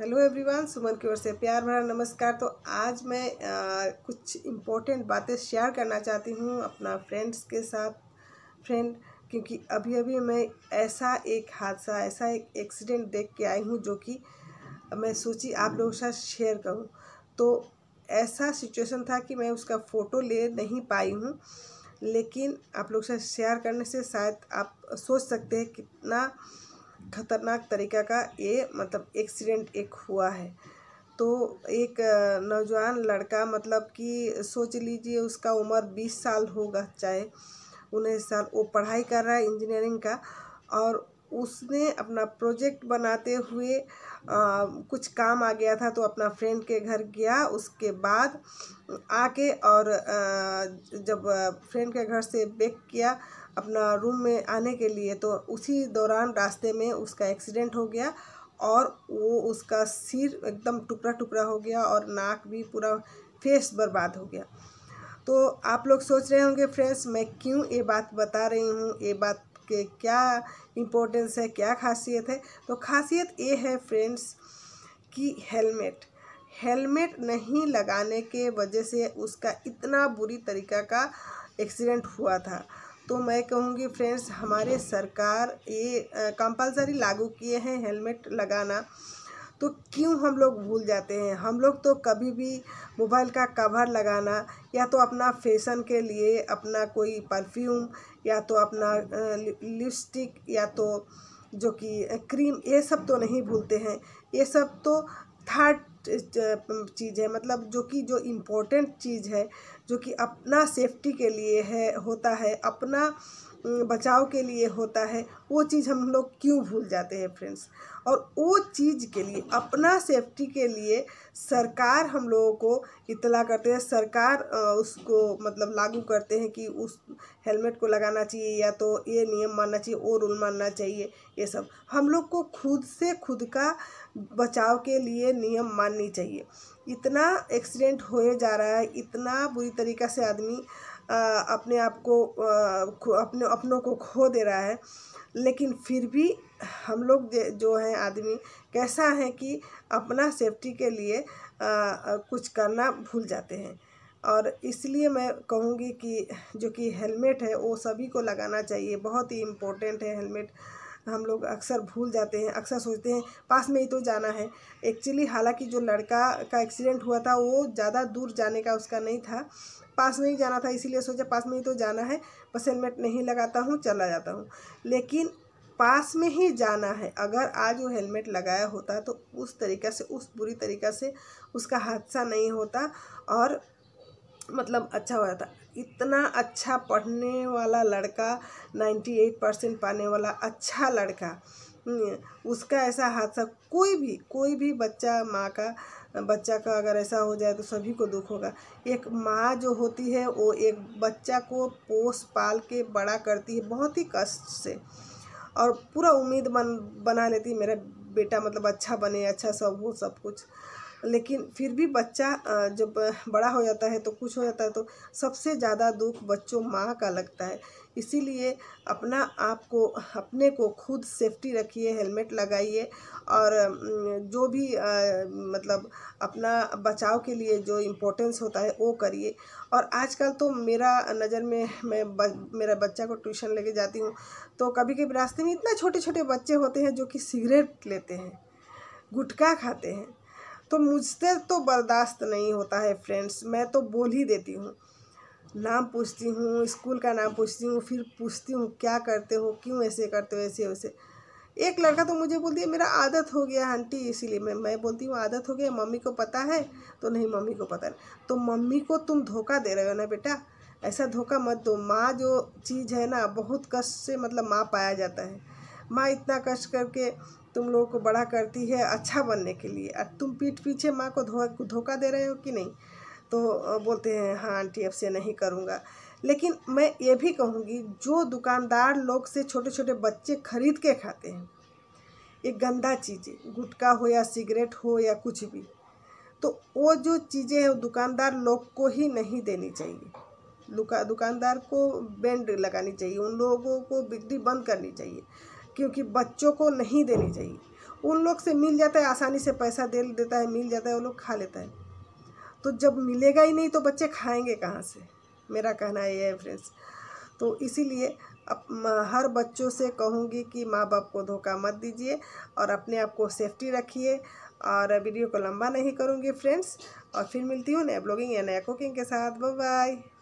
hello everyone सुमन की ओर से प्यार भरा नमस्कार तो आज मैं आ, कुछ इम्पोर्टेंट बातें शेयर करना चाहती हूँ अपना फ्रेंड्स के साथ फ्रेंड क्योंकि अभी अभी मैं ऐसा एक हादसा ऐसा एक एक्सीडेंट देख के आई हूँ जो कि मैं सोची आप लोगों के साथ शेयर करूँ तो ऐसा सिचुएशन था कि मैं उसका फ़ोटो ले नहीं पाई हूँ लेकिन आप लोग के साथ शेयर करने से शायद आप सोच सकते हैं कितना ख़तरनाक तरीक़ा का ये मतलब एक्सीडेंट एक हुआ है तो एक नौजवान लड़का मतलब कि सोच लीजिए उसका उम्र बीस साल होगा चाहे उन्नीस साल वो पढ़ाई कर रहा है इंजीनियरिंग का और उसने अपना प्रोजेक्ट बनाते हुए आ, कुछ काम आ गया था तो अपना फ्रेंड के घर गया उसके बाद आके और आ, जब फ्रेंड के घर से बेक किया अपना रूम में आने के लिए तो उसी दौरान रास्ते में उसका एक्सीडेंट हो गया और वो उसका सिर एकदम टुकड़ा टुकड़ा हो गया और नाक भी पूरा फेस बर्बाद हो गया तो आप लोग सोच रहे होंगे फ्रेंड्स मैं क्यों ये बात बता रही हूँ ये बात के क्या इम्पोर्टेंस है क्या खासियत है तो खासियत ये है फ्रेंड्स कि हेलमेट हेलमेट नहीं लगाने के वजह से उसका इतना बुरी तरीका का एक्सीडेंट हुआ था तो मैं कहूँगी फ्रेंड्स हमारे सरकार ये कंपलसरी लागू किए हैं हेलमेट लगाना तो क्यों हम लोग भूल जाते हैं हम लोग तो कभी भी मोबाइल का कवर लगाना या तो अपना फैशन के लिए अपना कोई परफ्यूम या तो अपना लिपस्टिक या तो जो कि क्रीम ये सब तो नहीं भूलते हैं ये सब तो थर्ड चीज़ है मतलब जो कि जो इम्पोर्टेंट चीज़ है जो कि अपना सेफ्टी के लिए है होता है अपना बचाव के लिए होता है वो चीज़ हम लोग क्यों भूल जाते हैं फ्रेंड्स और वो चीज़ के लिए अपना सेफ्टी के लिए सरकार हम लोगों को इतला करते हैं सरकार उसको मतलब लागू करते हैं कि उस हेलमेट को लगाना चाहिए या तो ये नियम मानना चाहिए वो रूल मानना चाहिए ये सब हम लोग को खुद से खुद का बचाव के लिए नियम माननी चाहिए इतना एक्सीडेंट होए जा रहा है इतना बुरी तरीक़ा से आदमी अपने आप को अपने अपनों को खो दे रहा है लेकिन फिर भी हम लोग जो हैं आदमी कैसा है कि अपना सेफ्टी के लिए आ, कुछ करना भूल जाते हैं और इसलिए मैं कहूँगी कि जो कि हेलमेट है वो सभी को लगाना चाहिए बहुत ही इम्पोर्टेंट है हेलमेट हम लोग अक्सर भूल जाते हैं अक्सर सोचते हैं पास में ही तो जाना है एक्चुअली हालांकि जो लड़का का एक्सीडेंट हुआ था वो ज़्यादा दूर जाने का उसका नहीं था पास में ही जाना था इसीलिए सोचा पास में ही तो जाना है बस हेलमेट नहीं लगाता हूँ चला जाता हूँ लेकिन पास में ही जाना है अगर आज वो हेलमेट लगाया होता तो उस तरीक़ा से उस बुरी तरीक़ा से उसका हादसा नहीं होता और मतलब अच्छा हो जाता इतना अच्छा पढ़ने वाला लड़का नाइन्टी एट परसेंट पाने वाला अच्छा लड़का उसका ऐसा हादसा कोई भी कोई भी बच्चा माँ का बच्चा का अगर ऐसा हो जाए तो सभी को दुख होगा एक माँ जो होती है वो एक बच्चा को पोस पाल के बड़ा करती है बहुत ही कष्ट से और पूरा उम्मीद बन बना लेती है मेरा बेटा मतलब अच्छा बने अच्छा सब हो सब कुछ लेकिन फिर भी बच्चा जब बड़ा हो जाता है तो कुछ हो जाता है तो सबसे ज़्यादा दुख बच्चों माँ का लगता है इसीलिए अपना आप को अपने को खुद सेफ्टी रखिए हेलमेट लगाइए और जो भी आ, मतलब अपना बचाव के लिए जो इम्पोर्टेंस होता है वो करिए और आजकल तो मेरा नज़र में मैं ब, मेरा बच्चा को ट्यूशन लेके जाती हूँ तो कभी कभी रास्ते में इतना छोटे छोटे बच्चे होते हैं जो कि सिगरेट लेते हैं गुटखा खाते हैं तो मुझसे तो बर्दाश्त नहीं होता है फ्रेंड्स मैं तो बोल ही देती हूँ नाम पूछती हूँ स्कूल का नाम पूछती हूँ फिर पूछती हूँ क्या करते हो क्यों ऐसे करते हो ऐसे वैसे एक लड़का तो मुझे बोलती है मेरा आदत हो गया आंटी इसीलिए मैं मैं बोलती हूँ आदत हो गया मम्मी को पता है तो नहीं मम्मी को पता नहीं तो मम्मी को तुम धोखा दे रहे हो ना बेटा ऐसा धोखा मत दो माँ जो चीज़ है ना बहुत कष्ट से मतलब माँ पाया जाता है माँ इतना कष्ट करके तुम लोगों को बड़ा करती है अच्छा बनने के लिए और तुम पीठ पीछे माँ को धोखा दे रहे हो कि नहीं तो बोलते हैं हाँ आंटी अब से नहीं करूँगा लेकिन मैं ये भी कहूँगी जो दुकानदार लोग से छोटे छोटे बच्चे खरीद के खाते हैं ये गंदा चीज़ें गुटखा हो या सिगरेट हो या कुछ भी तो वो जो चीज़ें हैं दुकानदार लोग को ही नहीं देनी चाहिए दुकानदार को बैंड लगानी चाहिए उन लोगों को बिक्री बंद करनी चाहिए क्योंकि बच्चों को नहीं देनी चाहिए उन लोग से मिल जाता है आसानी से पैसा दे देता है मिल जाता है वो लोग खा लेता है तो जब मिलेगा ही नहीं तो बच्चे खाएंगे कहाँ से मेरा कहना ये है फ्रेंड्स तो इसीलिए हर बच्चों से कहूँगी कि माँ बाप को धोखा मत दीजिए और अपने आप को सेफ्टी रखिए और वीडियो को लंबा नहीं करूँगी फ्रेंड्स और फिर मिलती हूँ नया ब्लॉगिंग या नया कुकिंग के साथ बाय